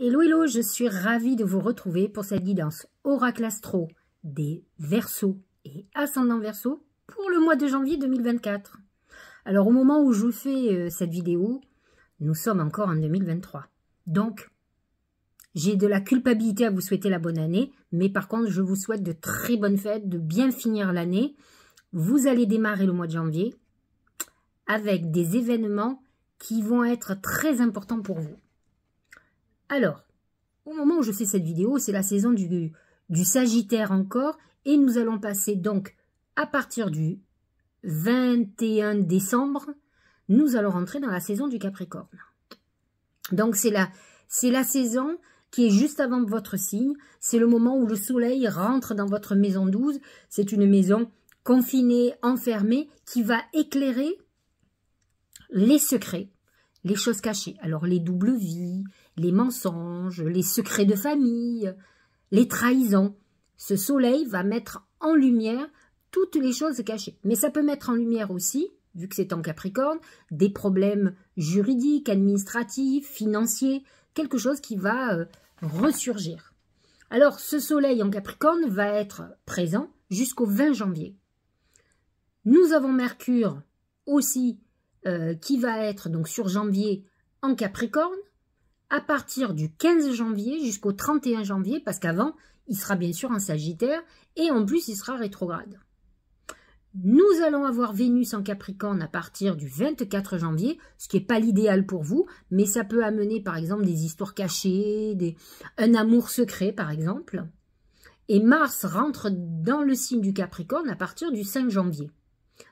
Hello, hello, je suis ravie de vous retrouver pour cette guidance Oracle Astro des Verseaux et Ascendant Verseau pour le mois de janvier 2024. Alors, au moment où je vous fais euh, cette vidéo, nous sommes encore en 2023. Donc, j'ai de la culpabilité à vous souhaiter la bonne année, mais par contre, je vous souhaite de très bonnes fêtes, de bien finir l'année. Vous allez démarrer le mois de janvier avec des événements qui vont être très importants pour vous. Alors, au moment où je fais cette vidéo, c'est la saison du, du Sagittaire encore, et nous allons passer donc à partir du 21 décembre, nous allons rentrer dans la saison du Capricorne. Donc c'est la, c'est la saison qui est juste avant votre signe, c'est le moment où le soleil rentre dans votre maison 12, c'est une maison confinée, enfermée, qui va éclairer les secrets, les choses cachées, alors les doubles vies, les mensonges, les secrets de famille, les trahisons. Ce soleil va mettre en lumière toutes les choses cachées. Mais ça peut mettre en lumière aussi, vu que c'est en Capricorne, des problèmes juridiques, administratifs, financiers, quelque chose qui va euh, ressurgir. Alors, ce soleil en Capricorne va être présent jusqu'au 20 janvier. Nous avons Mercure aussi euh, qui va être donc sur janvier en Capricorne à partir du 15 janvier jusqu'au 31 janvier, parce qu'avant, il sera bien sûr en Sagittaire, et en plus, il sera rétrograde. Nous allons avoir Vénus en Capricorne à partir du 24 janvier, ce qui n'est pas l'idéal pour vous, mais ça peut amener par exemple des histoires cachées, des... un amour secret par exemple. Et Mars rentre dans le signe du Capricorne à partir du 5 janvier.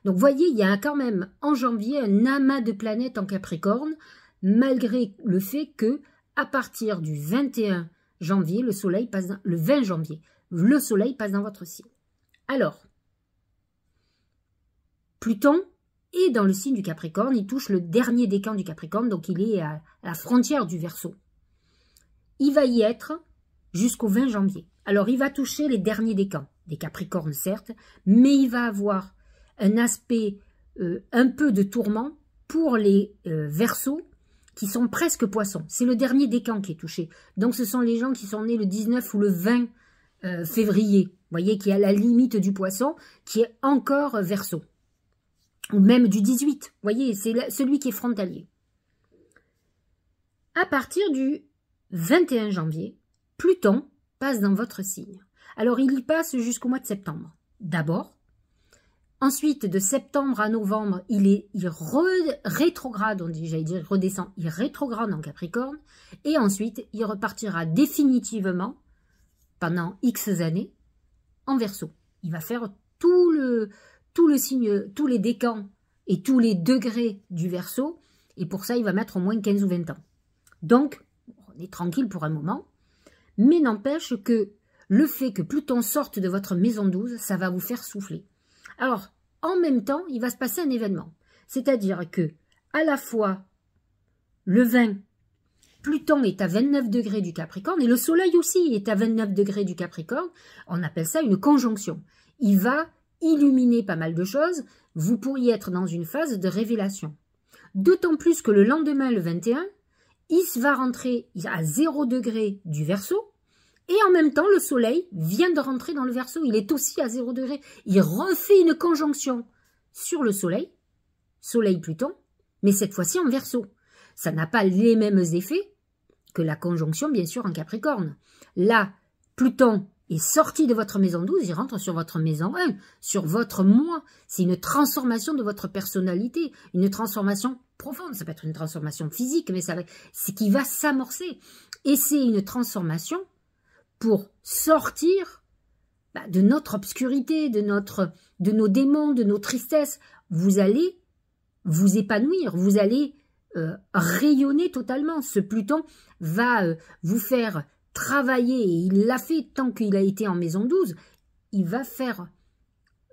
Donc voyez, il y a quand même en janvier un amas de planètes en Capricorne malgré le fait que, à partir du 21 janvier, le soleil passe dans, le 20 janvier, le soleil passe dans votre signe. Alors, Pluton est dans le signe du Capricorne, il touche le dernier décan du Capricorne, donc il est à la frontière du Verseau. Il va y être jusqu'au 20 janvier. Alors, il va toucher les derniers décans, des Capricornes certes, mais il va avoir un aspect euh, un peu de tourment pour les euh, Verseaux qui sont presque poissons. C'est le dernier décan qui est touché. Donc ce sont les gens qui sont nés le 19 ou le 20 euh, février. février, voyez, qui est à la limite du poisson, qui est encore euh, verso. Ou même du 18, voyez, c'est celui qui est frontalier. À partir du 21 janvier, Pluton passe dans votre signe. Alors il y passe jusqu'au mois de septembre. D'abord, Ensuite, de septembre à novembre, il est il rétrograde, on dit, dire, redescend, il rétrograde en Capricorne. Et ensuite, il repartira définitivement, pendant X années, en Verseau. Il va faire tout le, tout le signe, tous les décans et tous les degrés du Verseau. Et pour ça, il va mettre au moins 15 ou 20 ans. Donc, on est tranquille pour un moment. Mais n'empêche que le fait que Pluton sorte de votre maison 12, ça va vous faire souffler. Alors, en même temps, il va se passer un événement. C'est-à-dire que, à la fois, le 20, Pluton est à 29 degrés du Capricorne et le Soleil aussi est à 29 degrés du Capricorne. On appelle ça une conjonction. Il va illuminer pas mal de choses. Vous pourriez être dans une phase de révélation. D'autant plus que le lendemain, le 21, il va rentrer à 0 degré du Verseau et en même temps, le Soleil vient de rentrer dans le verso. Il est aussi à 0 degré. Il refait une conjonction sur le Soleil, Soleil-Pluton, mais cette fois-ci en verso. Ça n'a pas les mêmes effets que la conjonction, bien sûr, en Capricorne. Là, Pluton est sorti de votre maison 12, il rentre sur votre maison 1, sur votre moi. C'est une transformation de votre personnalité, une transformation profonde. Ça peut être une transformation physique, mais c'est ce qui va s'amorcer. Et c'est une transformation pour sortir bah, de notre obscurité, de, notre, de nos démons, de nos tristesses. Vous allez vous épanouir, vous allez euh, rayonner totalement. Ce Pluton va euh, vous faire travailler, et il l'a fait tant qu'il a été en maison 12, il va faire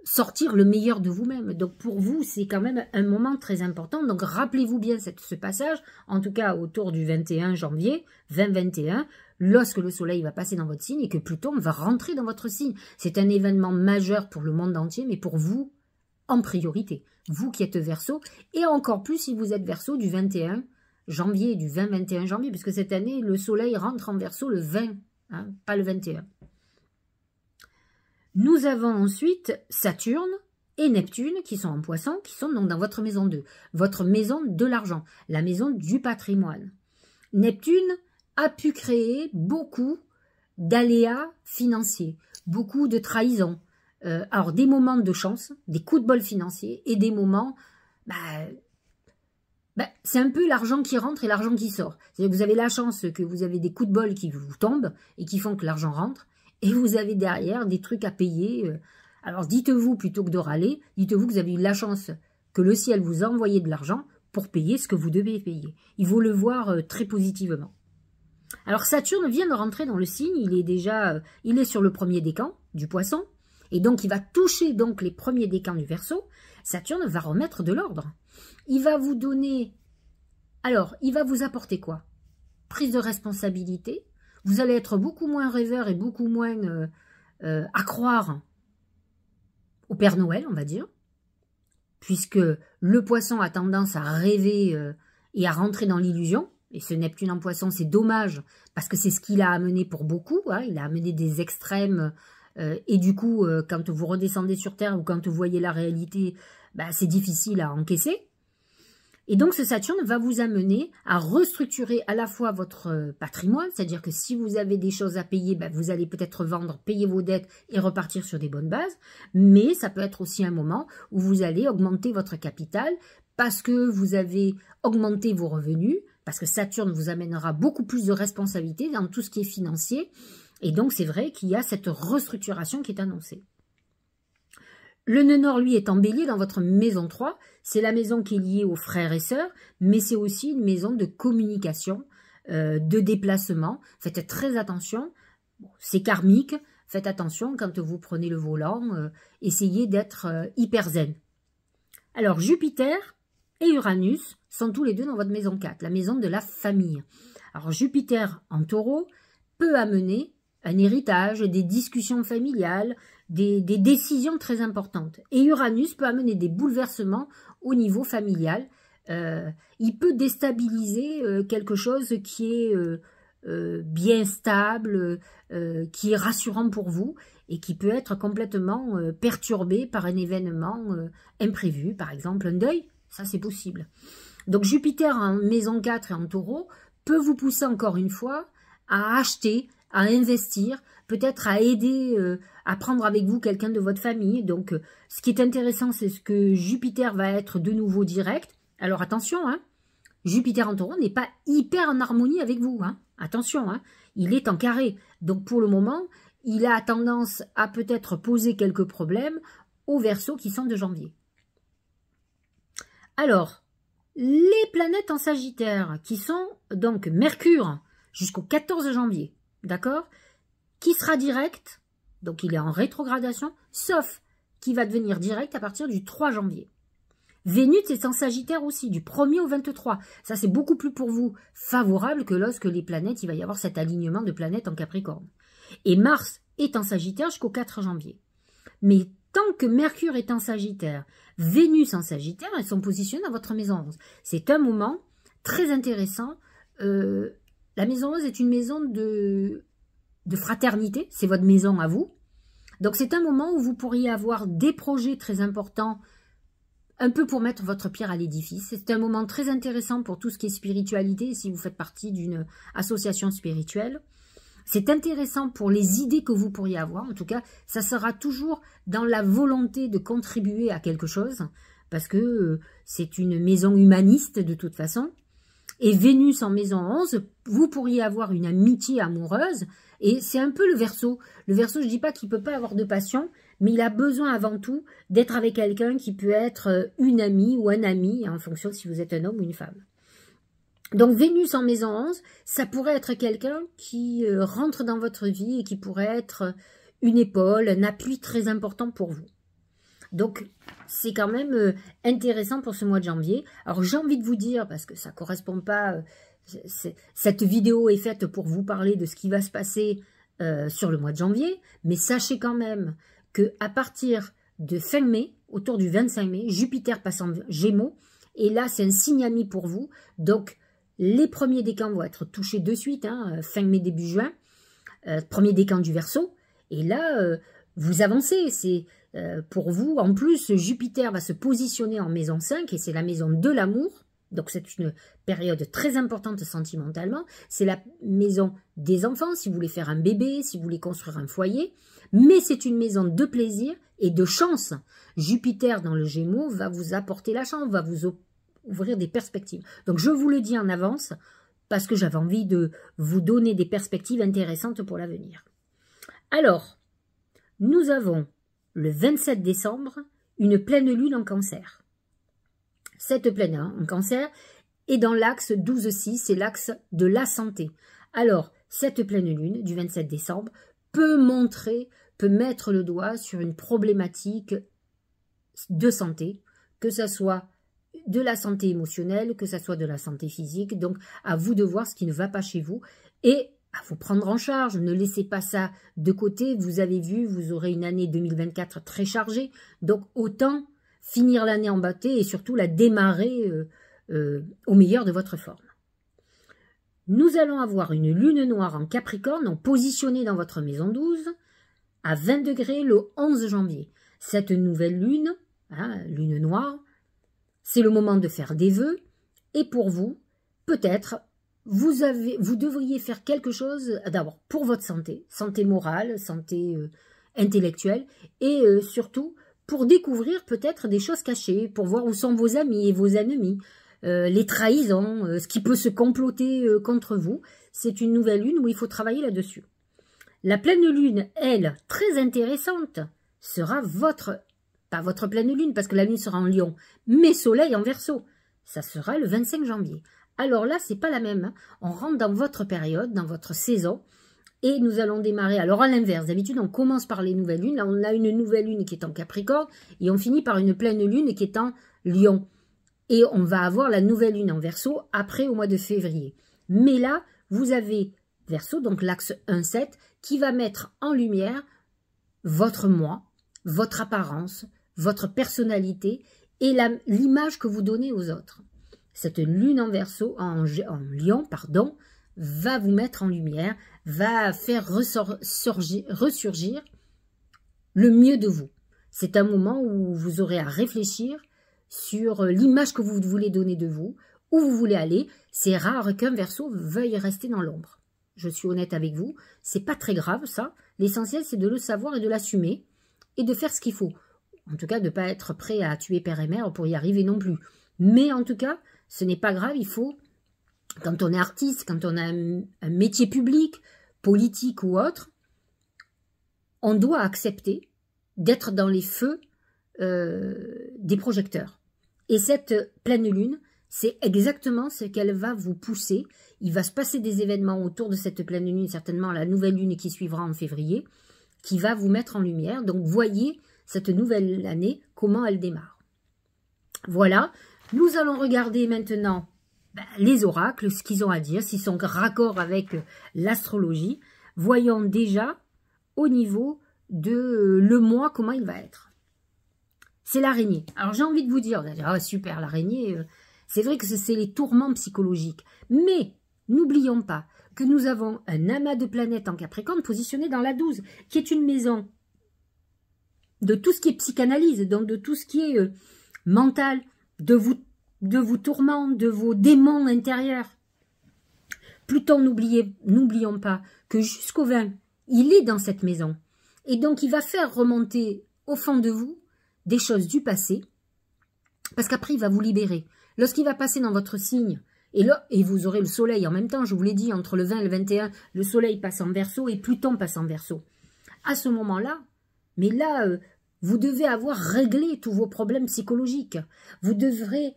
sortir le meilleur de vous-même. Donc pour vous, c'est quand même un moment très important. Donc rappelez-vous bien ce passage, en tout cas autour du 21 janvier 2021, lorsque le soleil va passer dans votre signe et que Pluton va rentrer dans votre signe. C'est un événement majeur pour le monde entier, mais pour vous en priorité. Vous qui êtes verso, et encore plus si vous êtes verso du 21 janvier, du 20-21 janvier, puisque cette année, le soleil rentre en verso le 20, hein, pas le 21. Nous avons ensuite Saturne et Neptune qui sont en poisson, qui sont donc dans votre maison 2, votre maison de l'argent, la maison du patrimoine. Neptune a pu créer beaucoup d'aléas financiers, beaucoup de trahisons. Euh, alors des moments de chance, des coups de bol financiers et des moments, bah, bah, c'est un peu l'argent qui rentre et l'argent qui sort. cest que vous avez la chance que vous avez des coups de bol qui vous tombent et qui font que l'argent rentre, et vous avez derrière des trucs à payer. Euh. Alors dites-vous, plutôt que de râler, dites-vous que vous avez eu la chance que le ciel vous a envoyé de l'argent pour payer ce que vous devez payer. Il faut le voir euh, très positivement. Alors Saturne vient de rentrer dans le signe, il est déjà euh, il est sur le premier décan du poisson, et donc il va toucher donc les premiers décans du verso. Saturne va remettre de l'ordre. Il va vous donner... Alors, il va vous apporter quoi Prise de responsabilité, vous allez être beaucoup moins rêveur et beaucoup moins euh, euh, à croire au Père Noël, on va dire, puisque le poisson a tendance à rêver euh, et à rentrer dans l'illusion. Et ce Neptune en poisson, c'est dommage, parce que c'est ce qu'il a amené pour beaucoup. Hein. il a amené des extrêmes. et du coup, quand vous redescendez sur Terre ou quand vous voyez la réalité, bah, c'est difficile à encaisser. Et donc ce Saturne va vous amener à restructurer à la fois votre euh, patrimoine, c'est-à-dire que si vous avez des choses à payer, bah, vous allez peut-être vendre, payer vos dettes et repartir sur des bonnes bases, mais ça peut être aussi un moment où vous allez augmenter votre capital parce que vous avez augmenté vos revenus, parce que Saturne vous amènera beaucoup plus de responsabilités dans tout ce qui est financier, et donc c'est vrai qu'il y a cette restructuration qui est annoncée. Le nœud nord, lui, est embelli dans votre maison 3. C'est la maison qui est liée aux frères et sœurs, mais c'est aussi une maison de communication, euh, de déplacement. Faites très attention, c'est karmique. Faites attention quand vous prenez le volant, euh, essayez d'être euh, hyper zen. Alors Jupiter et Uranus sont tous les deux dans votre maison 4, la maison de la famille. Alors Jupiter en taureau peut amener un héritage, des discussions familiales, des, décisions très importantes. Et Uranus peut amener des bouleversements au niveau familial. Euh, il peut déstabiliser euh, quelque chose qui est euh, bien stable, qui est rassurant pour vous et qui peut être complètement perturbé par un événement imprévu, par exemple un deuil. Ça, c'est possible. Donc Jupiter en maison 4 et en taureau peut vous pousser encore une fois à acheter, à investir, peut-être à aider, euh, à prendre avec vous quelqu'un de votre famille. Donc, euh, ce qui est intéressant, c'est ce que Jupiter va être de nouveau direct. Alors, attention, hein. Jupiter en taureau n'est pas hyper en harmonie avec vous. Hein. Attention, hein. il est en carré. Donc, pour le moment, il a tendance à peut-être poser quelques problèmes aux versos qui sont de janvier. Alors, les planètes en Sagittaire, qui sont donc Mercure jusqu'au 14 janvier, d'accord qui sera direct, donc il est en rétrogradation, sauf qui va devenir direct à partir du 3 janvier. Vénus est en Sagittaire aussi, du 1er au 23. Ça, c'est beaucoup plus pour vous favorable que lorsque les planètes, il va y avoir cet alignement de planètes en Capricorne. Et Mars est en Sagittaire jusqu'au 4 janvier. Mais tant que Mercure est en Sagittaire, Vénus en Sagittaire, elles sont positionnées dans votre maison 11. C'est un moment très intéressant. Euh, la maison rose est une maison de de fraternité, c'est votre maison à vous. Donc c'est un moment où vous pourriez avoir des projets très importants, un peu pour mettre votre pierre à l'édifice. C'est un moment très intéressant pour tout ce qui est spiritualité, si vous faites partie d'une association spirituelle. C'est intéressant pour les idées que vous pourriez avoir. En tout cas, ça sera toujours dans la volonté de contribuer à quelque chose, parce que euh, c'est une maison humaniste de toute façon. Et Vénus en maison 11, vous pourriez avoir une amitié amoureuse, et c'est un peu le verso. Le verso, je ne dis pas qu'il ne peut pas avoir de passion, mais il a besoin avant tout d'être avec quelqu'un qui peut être euh, une amie ou un ami, en fonction si vous êtes un homme ou une femme. Donc Vénus en maison 11, ça pourrait être quelqu'un qui euh, rentre dans votre vie et qui pourrait être une épaule, un appui très important pour vous. Donc c'est quand même euh, intéressant pour ce mois de janvier. Alors j'ai envie de vous dire, parce que ça ne correspond pas, euh, cette vidéo est faite pour vous parler de ce qui va se passer euh, sur le mois de janvier, mais sachez quand même que à partir de fin mai, autour du 25 mai, Jupiter passe en Gémeaux, et là c'est un signe ami pour vous, donc les premiers décans vont être touchés de suite, hein, fin mai, début juin, premier décan du verso. et là vous avancez, c'est euh, pour vous. En plus, Jupiter va se positionner en maison 5 et c'est la maison de l'amour. Donc c'est une période très importante sentimentalement. C'est la maison des enfants, si vous voulez faire un bébé, si vous voulez construire un foyer. Mais c'est une maison de plaisir et de chance. Jupiter dans le Gémeaux va vous apporter la chance, va vous ouvrir des perspectives. Donc je vous le dis en avance parce que j'avais envie de vous donner des perspectives intéressantes pour l'avenir. Alors, nous avons le 27 décembre, une pleine lune en cancer. Cette pleine lune en cancer est dans l'axe 12-6, c'est l'axe de la santé. Alors, cette pleine lune du 27 décembre peut montrer, peut mettre le doigt sur une problématique de santé, que ce soit de la santé émotionnelle, que ce soit de la santé physique. Donc, à vous de voir ce qui ne va pas chez vous. Et à ah, vous prendre en charge. Ne laissez pas ça de côté. Vous avez vu, vous aurez une année 2024 très chargée. Donc autant finir l'année en beauté et surtout la démarrer euh, euh, au meilleur de votre forme. Nous allons avoir une lune noire en Capricorne, en positionnée dans votre maison 12, à 20 degrés le 11 janvier. Cette nouvelle lune, hein, lune noire, c'est le moment de faire des vœux, et pour vous, peut-être vous, avez, vous devriez faire quelque chose d'abord pour votre santé, santé morale, santé euh, intellectuelle, et euh, surtout pour découvrir peut-être des choses cachées, pour voir où sont vos amis et vos ennemis, euh, les trahisons, ce qui peut se comploter contre vous. C'est une nouvelle lune où il faut travailler là-dessus. La pleine lune, elle, très intéressante, sera votre, pas votre pleine lune parce que la lune sera en lion, mais soleil en verso. Ça sera le 25 janvier. Alors là, ce n'est pas la même. Hein. On rentre dans votre période, dans votre saison, et nous allons démarrer. Alors à l'inverse, d'habitude, on commence par les nouvelles lunes. Là, on a une nouvelle lune qui est en Capricorne, et on finit par une pleine lune qui est en Lion. Et on va avoir la nouvelle lune en Verseau après au mois de février. Mais là, vous avez Verseau, donc l'axe 1-7, qui va mettre en lumière votre moi, votre apparence, votre personnalité et l'image que vous donnez aux autres cette lune en verso, en, lion, pardon, va vous mettre en lumière, va faire ressurgir, ressurgir le mieux de vous. C'est un moment où vous aurez à réfléchir sur l'image que vous voulez donner de vous, où vous voulez aller. C'est rare qu'un verso veuille rester dans l'ombre. Je suis honnête avec vous, c'est pas très grave ça. L'essentiel c'est de le savoir et de l'assumer et de faire ce qu'il faut. En tout cas, de ne pas être prêt à tuer père et mère pour y arriver non plus. Mais en tout cas, ce n'est pas grave, il faut, quand on est artiste, quand on a un, métier public, politique ou autre, on doit accepter d'être dans les feux euh, des projecteurs. Et cette pleine lune, c'est exactement ce qu'elle va vous pousser. Il va se passer des événements autour de cette pleine lune, certainement la nouvelle lune qui suivra en février, qui va vous mettre en lumière. Donc voyez cette nouvelle année, comment elle démarre. Voilà, nous allons regarder maintenant ben, les oracles, ce qu'ils ont à dire, s'ils sont raccord avec euh, l'astrologie. Voyons déjà au niveau de euh, le mois, comment il va être. C'est l'araignée. Alors j'ai envie de vous dire, ah, super l'araignée, euh, c'est vrai que c'est les tourments psychologiques. Mais n'oublions pas que nous avons un amas de planètes en Capricorne positionné dans la 12, qui est une maison de tout ce qui est psychanalyse, donc de tout ce qui est mental, de, vous, de vos tourments, de vos démons intérieurs. Pluton, n'oublions pas que jusqu'au 20, il est dans cette maison. Et donc, il va faire remonter au fond de vous des choses du passé, parce qu'après, il va vous libérer. Lorsqu'il va passer dans votre signe, et, là, et vous aurez le soleil en même temps, je vous l'ai dit, entre le 20 et le 21, le soleil passe en verso et Pluton passe en verso. À ce moment-là, mais là, euh, vous devez avoir réglé tous vos problèmes psychologiques. Vous, devrez,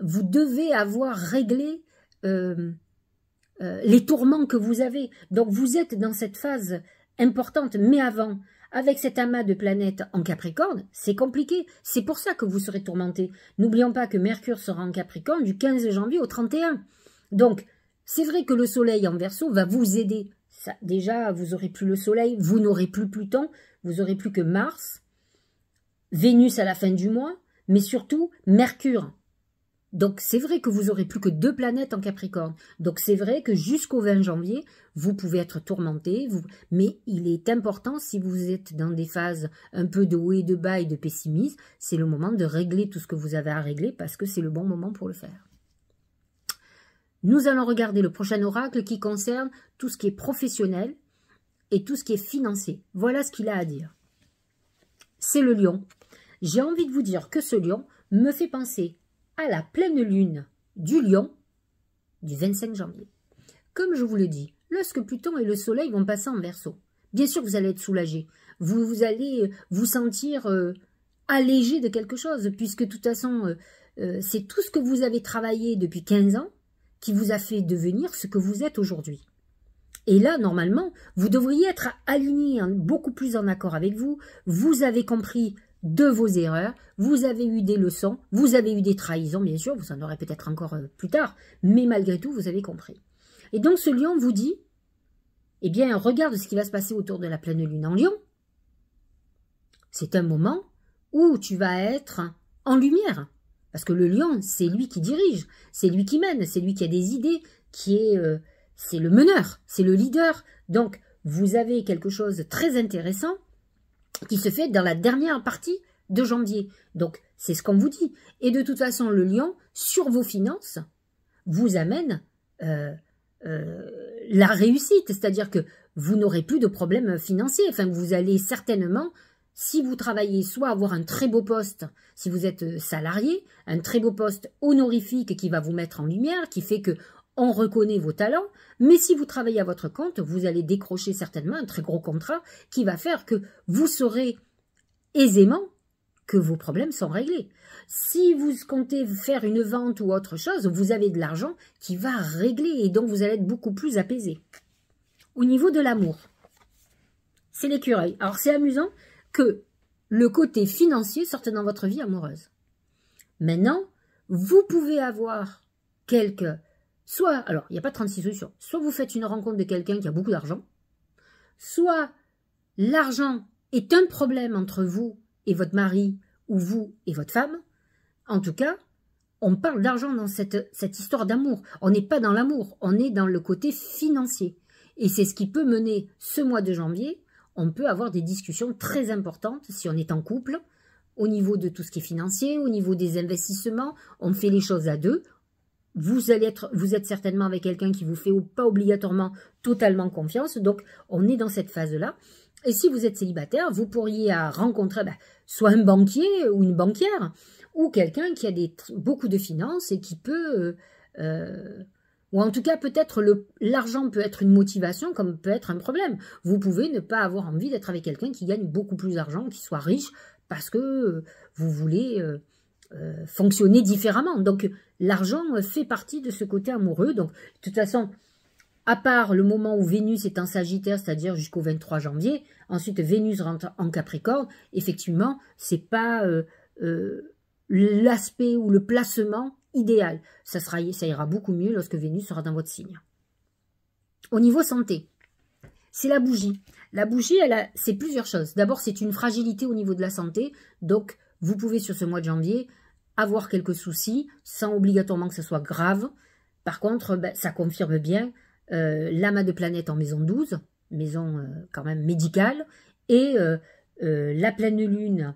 vous devez avoir réglé euh, euh, les tourments que vous avez. Donc vous êtes dans cette phase importante, mais avant, avec cet amas de planètes en Capricorne, c'est compliqué. C'est pour ça que vous serez tourmenté. N'oublions pas que Mercure sera en Capricorne du 15 janvier au 31. Donc, c'est vrai que le Soleil en Verseau va vous aider. Ça, déjà, vous aurez plus le Soleil, vous n'aurez plus Pluton, vous aurez plus que Mars, Vénus à la fin du mois, mais surtout Mercure. Donc c'est vrai que vous aurez plus que deux planètes en Capricorne. Donc c'est vrai que jusqu'au 20 janvier, vous pouvez être tourmenté, vous... mais il est important si vous êtes dans des phases un peu de haut et de bas et de pessimisme, c'est le moment de régler tout ce que vous avez à régler parce que c'est le bon moment pour le faire. Nous allons regarder le prochain oracle qui concerne tout ce qui est professionnel et tout ce qui est financé. Voilà ce qu'il a à dire c'est le lion. J'ai envie de vous dire que ce lion me fait penser à la pleine lune du lion du 25 janvier. Comme je vous le dis, lorsque Pluton et le Soleil vont passer en verso, bien sûr vous allez être soulagé, vous, allez euh, vous sentir euh, allégé de quelque chose, puisque de toute façon, euh, c'est tout ce que vous avez travaillé depuis 15 ans qui vous a fait devenir ce que vous êtes aujourd'hui. Et là, normalement, vous devriez être aligné, hein, beaucoup plus en accord avec vous. Vous avez compris de vos erreurs, vous avez eu des leçons, vous avez eu des trahisons, bien sûr, vous en aurez peut-être encore euh, plus tard, mais malgré tout, vous avez compris. Et donc ce lion vous dit, eh bien, regarde ce qui va se passer autour de la pleine lune en lion. C'est un moment où tu vas être en lumière. Parce que le lion, c'est lui qui dirige, c'est lui qui mène, c'est lui qui a des idées, qui est... Euh, c'est le meneur, c'est le leader. Donc, vous avez quelque chose de très intéressant qui se fait dans la dernière partie de janvier. Donc, c'est ce qu'on vous dit. Et de toute façon, le lion, sur vos finances, vous amène euh, euh, la réussite. C'est-à-dire que vous n'aurez plus de problèmes financiers. Enfin, vous allez certainement, si vous travaillez, soit avoir un très beau poste, si vous êtes euh, salarié, un très beau poste honorifique qui va vous mettre en lumière, qui fait que on reconnaît vos talents, mais si vous travaillez à votre compte, vous allez décrocher certainement un très gros contrat qui va faire que vous saurez aisément que vos problèmes sont réglés. Si vous comptez faire une vente ou autre chose, vous avez de l'argent qui va régler et donc vous allez être beaucoup plus apaisé. Au niveau de l'amour, c'est l'écureuil. Alors c'est amusant que le côté financier sorte dans votre vie amoureuse. Maintenant, vous pouvez avoir quelques Soit, alors, il n'y a pas 36 solutions. Soit vous faites une rencontre de quelqu'un qui a beaucoup d'argent. Soit l'argent est un problème entre vous et votre mari ou vous et votre femme. En tout cas, on parle d'argent dans cette, cette histoire d'amour. On n'est pas dans l'amour, on est dans le côté financier. Et c'est ce qui peut mener ce mois de janvier. On peut avoir des discussions très importantes si on est en couple, au niveau de tout ce qui est financier, au niveau des investissements. On fait les choses à deux, vous allez être, vous êtes certainement avec quelqu'un qui vous fait ou pas obligatoirement totalement confiance. Donc, on est dans cette phase-là. Et si vous êtes célibataire, vous pourriez rencontrer bah, soit un banquier ou une banquière, ou quelqu'un qui a beaucoup de finances et qui peut, euh, euh, ou en tout cas peut-être l'argent peut être une motivation comme peut être un problème. Vous pouvez ne pas avoir envie d'être avec quelqu'un qui gagne beaucoup plus d'argent, qui soit riche, parce que euh, vous voulez euh, fonctionner différemment. Donc l'argent fait partie de ce côté amoureux. Donc de toute façon, à part le moment où Vénus est en Sagittaire, c'est-à-dire jusqu'au 23 janvier, ensuite Vénus rentre en Capricorne, effectivement, c'est pas euh, euh, l'aspect ou le placement idéal. Ça, sera, ça ira beaucoup mieux lorsque Vénus sera dans votre signe. Au niveau santé, c'est la bougie. La bougie, c'est plusieurs choses. D'abord, c'est une fragilité au niveau de la santé, donc vous pouvez sur ce mois de janvier avoir quelques soucis sans obligatoirement que ce soit grave. Par contre, ben, ça confirme bien euh, l'amas de planète en maison 12, maison euh, quand même médicale, et euh, la pleine lune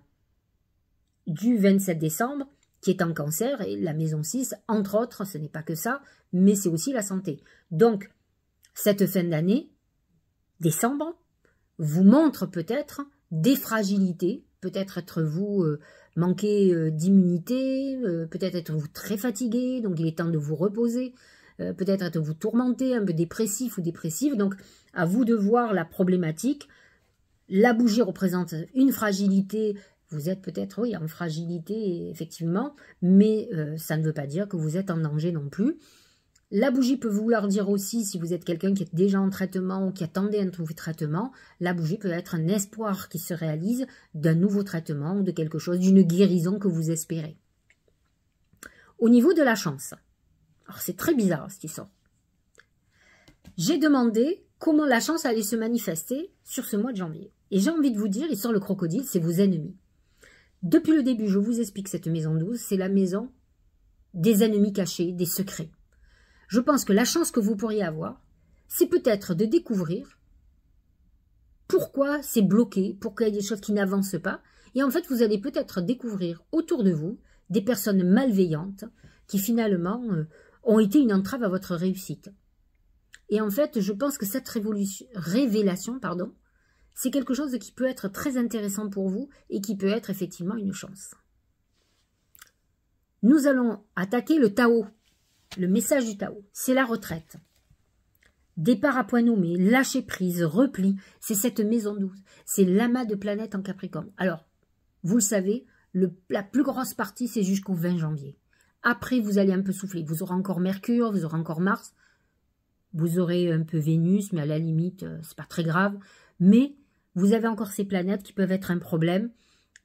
du 27 décembre qui est en cancer, et la maison 6, entre autres, ce n'est pas que ça, mais c'est aussi la santé. Donc, cette fin d'année, décembre, vous montre peut-être des fragilités peut-être être vous euh, manqué euh, d'immunité, euh, peut-être être vous très fatigué, donc il est temps de vous reposer, peut-être être vous tourmenté, un peu dépressif ou dépressive. Donc à vous de voir la problématique. La bougie représente une fragilité. Vous êtes peut-être, oui, en fragilité, effectivement, mais ça ne veut pas dire que vous êtes en danger non plus. La bougie peut vouloir dire aussi, si vous êtes quelqu'un qui est déjà en traitement ou qui attendait un nouveau traitement, la bougie peut être un espoir qui se réalise d'un nouveau traitement ou de quelque chose, d'une guérison que vous espérez. Au niveau de la chance, alors c'est très bizarre ce qui sort. J'ai demandé comment la chance allait se manifester sur ce mois de janvier. Et j'ai envie de vous dire, il sort le crocodile, c'est vos ennemis. Depuis le début, je vous explique cette maison 12, c'est la maison des ennemis cachés, des secrets je pense que la chance que vous pourriez avoir, c'est peut-être de découvrir pourquoi c'est bloqué, pourquoi il y a des choses qui n'avancent pas. Et en fait, vous allez peut-être découvrir autour de vous des personnes malveillantes qui finalement euh, ont été une entrave à votre réussite. Et en fait, je pense que cette révélation, pardon, c'est quelque chose qui peut être très intéressant pour vous et qui peut être effectivement une chance. Nous allons attaquer le Tao, le message du Tao, c'est la retraite. Départ à point nommé, lâcher prise, repli, c'est cette maison douce, c'est l'amas de planètes en Capricorne. Alors, vous le savez, la plus grosse partie, c'est jusqu'au 20 janvier. Après, vous allez un peu souffler. Vous aurez encore Mercure, vous aurez encore Mars, vous aurez un peu Vénus, mais à la limite, euh, c'est pas très grave. Mais vous avez encore ces planètes qui peuvent être un problème.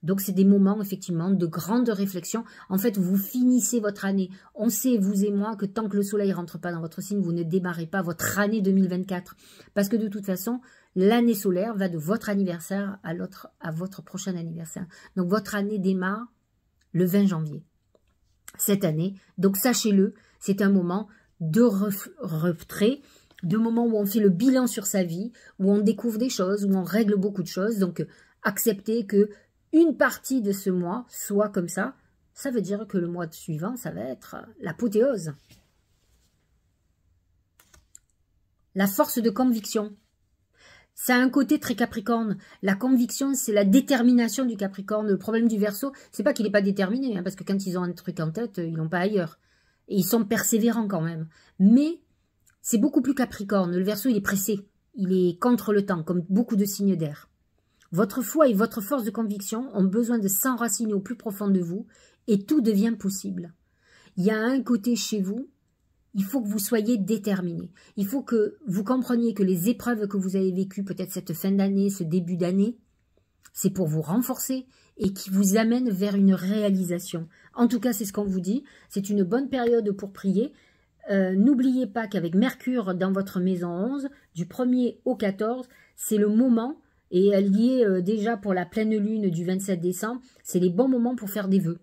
Donc, c'est des moments, effectivement, de grande réflexion. En fait, vous finissez votre année. On sait, vous et moi, que tant que le soleil ne rentre pas dans votre signe, vous ne démarrez pas votre année 2024. Parce que de toute façon, l'année solaire va de votre anniversaire à à votre prochain anniversaire. Donc, votre année démarre le 20 janvier cette année. Donc, sachez-le, c'est un moment de retrait, de moment où on fait le bilan sur sa vie, où on découvre des choses, où on règle beaucoup de choses. Donc, acceptez que une partie de ce mois soit comme ça, ça veut dire que le mois suivant, ça va être l'apothéose. La force de conviction. Ça a un côté très capricorne. La conviction, c'est la détermination du capricorne. Le problème du verso, c'est pas qu'il n'est pas déterminé, hein, parce que quand ils ont un truc en tête, ils n'ont pas ailleurs. Et ils sont persévérants quand même. Mais c'est beaucoup plus capricorne. Le verso, il est pressé. Il est contre le temps, comme beaucoup de signes d'air. Votre foi et votre force de conviction ont besoin de s'enraciner au plus profond de vous et tout devient possible. Il y a un côté chez vous, il faut que vous soyez déterminé. Il faut que vous compreniez que les épreuves que vous avez vécues, peut-être cette fin d'année, ce début d'année, c'est pour vous renforcer et qui vous amène vers une réalisation. En tout cas, c'est ce qu'on vous dit. C'est une bonne période pour prier. Euh, n'oubliez pas qu'avec Mercure dans votre maison 11, du 1er au 14, c'est le moment et elle y est déjà pour la pleine lune du 27 décembre, c'est les bons moments pour faire des vœux.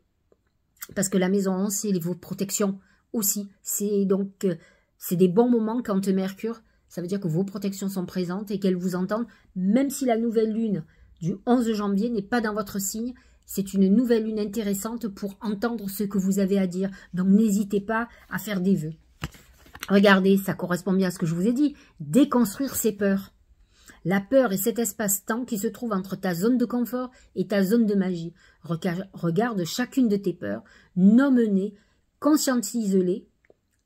Parce que la maison 11, c'est vos protections aussi. C'est donc euh, c'est des bons moments quand Mercure, ça veut dire que vos protections sont présentes et qu'elles vous entendent, même si la nouvelle lune du 11 janvier n'est pas dans votre signe, c'est une nouvelle lune intéressante pour entendre ce que vous avez à dire. Donc n'hésitez pas à faire des vœux. Regardez, ça correspond bien à ce que je vous ai dit. Déconstruire ses peurs. La peur est cet espace-temps qui se trouve entre ta zone de confort et ta zone de magie. Regarde chacune de tes peurs, nomme-les, conscientise-les,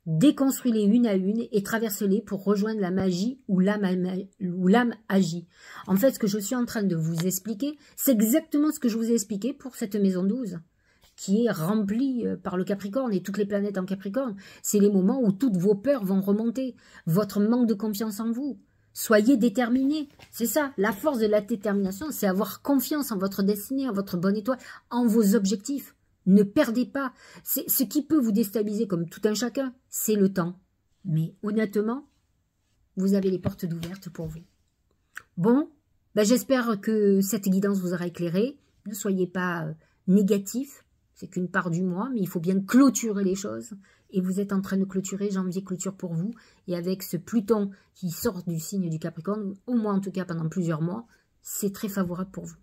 déconstruis-les une à une et traverse-les pour rejoindre la magie où l'âme agit. En fait, ce que je suis en train de vous expliquer, c'est exactement ce que je vous ai expliqué pour cette maison 12 qui est remplie euh, par le Capricorne et toutes les planètes en Capricorne. C'est les moments où toutes vos peurs vont remonter, votre manque de confiance en vous, Soyez déterminés. C'est ça, la force de la détermination, c'est avoir confiance en votre destinée, en votre bonne étoile, en vos objectifs. Ne perdez pas. Ce qui peut vous déstabiliser comme tout un chacun, c'est le temps. Mais honnêtement, vous avez les portes ouvertes pour vous. Bon, ben j'espère que cette guidance vous aura éclairé. Ne soyez pas euh, négatif, c'est qu'une part du mois, mais il faut bien clôturer les choses et vous êtes en train de clôturer, janvier clôture pour vous, et avec ce Pluton qui sort du signe du Capricorne, au moins en tout cas pendant plusieurs mois, c'est très favorable pour vous.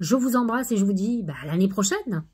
Je vous embrasse et je vous dis bah, à l'année prochaine